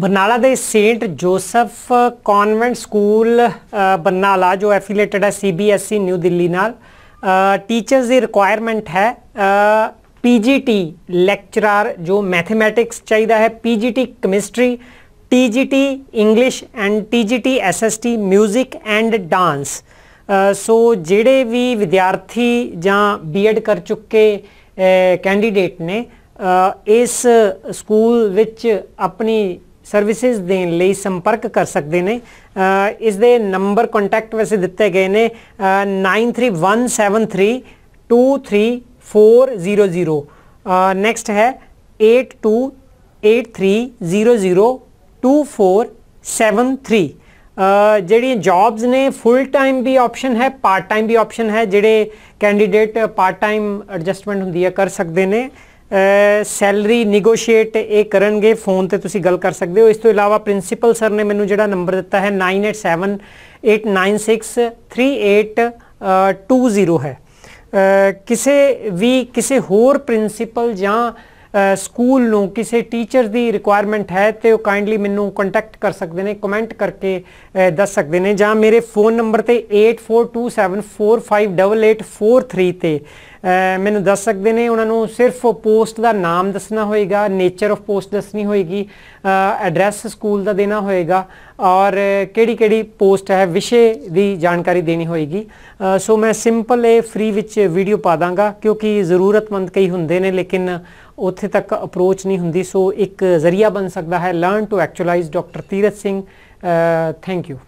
ਬਰਨਾਲਾ ਦੇ saint Joseph convent school Barnala ਜੋ affiliated ਹੈ ਸੀਬੀਐਸਈ ਨਿਊ ਦਿੱਲੀ ਨਾਲ ਟੀਚਰਸ ਦੀ ਰਿਕੁਆਇਰਮੈਂਟ ਹੈ ਪੀਜੀਟੀ ਲੈਕਚਰਰ ਜੋ ਮੈਥਮੈਟਿਕਸ ਚਾਹੀਦਾ ਹੈ PGT chemistry TGT English and TGT SST 뮤직 and dance so ਜਿਹੜੇ ਵੀ ਵਿਦਿਆਰਥੀ ਜਾਂ ਬੀਐਡ ਕਰ ਚੁੱਕੇ ਕੈਂਡੀਡੇਟ ਨੇ ਇਸ ਸਕੂਲ ਵਿੱਚ ਆਪਣੀ सर्विसिज देने संपर्क कर सकते हैं इस दे नंबर कॉन्टैक्ट वैसे दिते गए ने nine three one seven three two three four zero zero next है eight two eight three zero zero two four seven three जड़ी जॉब्स ने फुल टाइम भी ऑप्शन है पार्ट टाइम भी ऑप्शन है जेडे कैंडीडेट पार्ट टाइम एडजस्टमेंट होंगी कर सकते हैं ਸੈਲਰੀ ਨੇਗੋਸ਼ੀਏਟ ਇਹ ਕਰਨਗੇ ਫੋਨ ਤੇ ਤੁਸੀਂ ਗੱਲ ਕਰ ਸਕਦੇ ਹੋ ਇਸ ਤੋਂ ਇਲਾਵਾ ਪ੍ਰਿੰਸੀਪਲ ਸਰ ਨੇ ਮੈਨੂੰ ਜਿਹੜਾ ਨੰਬਰ ਦਿੱਤਾ ਹੈ 9878963820 ਹੈ ਕਿਸੇ ਵੀ ਕਿਸੇ ਹੋਰ ਪ੍ਰਿੰਸੀਪਲ ਜਾਂ ਸਕੂਲ ਨੂੰ ਕਿਸੇ ਟੀਚਰ ਦੀ ਰਿਕੁਆਇਰਮੈਂਟ ਹੈ ਤੇ ਉਹ ਕਾਈਂਡਲੀ ਮੈਨੂੰ ਕੰਟੈਕਟ ਕਰ ਸਕਦੇ ਨੇ ਕਮੈਂਟ ਕਰਕੇ ਦੱਸ ਸਕਦੇ ਨੇ ਜਾਂ ਮੇਰੇ ਫੋਨ ਨੰਬਰ ਤੇ 8427458843 ਤੇ ਮੈਨੂੰ ਦੱਸ ਸਕਦੇ ਨੇ ਉਹਨਾਂ ਨੂੰ ਸਿਰਫ ਪੋਸਟ ਦਾ ਨਾਮ ਦੱਸਣਾ ਹੋਏਗਾ ਨੇਚਰ ਆਫ ਪੋਸਟ ਦੱਸਣੀ ਹੋਏਗੀ ਐਡਰੈਸ ਸਕੂਲ ਦਾ ਦੇਣਾ ਹੋਏਗਾ ਔਰ ਕਿਹੜੀ ਕਿਹੜੀ ਪੋਸਟ ਹੈ ਵਿਸ਼ੇ ਦੀ ਜਾਣਕਾਰੀ ਦੇਣੀ ਹੋਏਗੀ ਸੋ ਮੈਂ ਸਿੰਪਲ ਇਹ ਫ੍ਰੀ ਵਿੱਚ ਵੀਡੀਓ ਪਾ ਦਾਂਗਾ ਕਿਉਂਕਿ ਜ਼ਰੂਰਤਮੰਦ ਕਈ ਹੁੰਦੇ ਨੇ ਲੇਕਿਨ ਉੱਥੇ ਤੱਕ ਅਪਰੋਚ ਨਹੀਂ ਹੁੰਦੀ ਸੋ ਇੱਕ ਜ਼ਰੀਆ ਬਣ ਸਕਦਾ ਹੈ learn to actualise doctor Tirath Singh thank you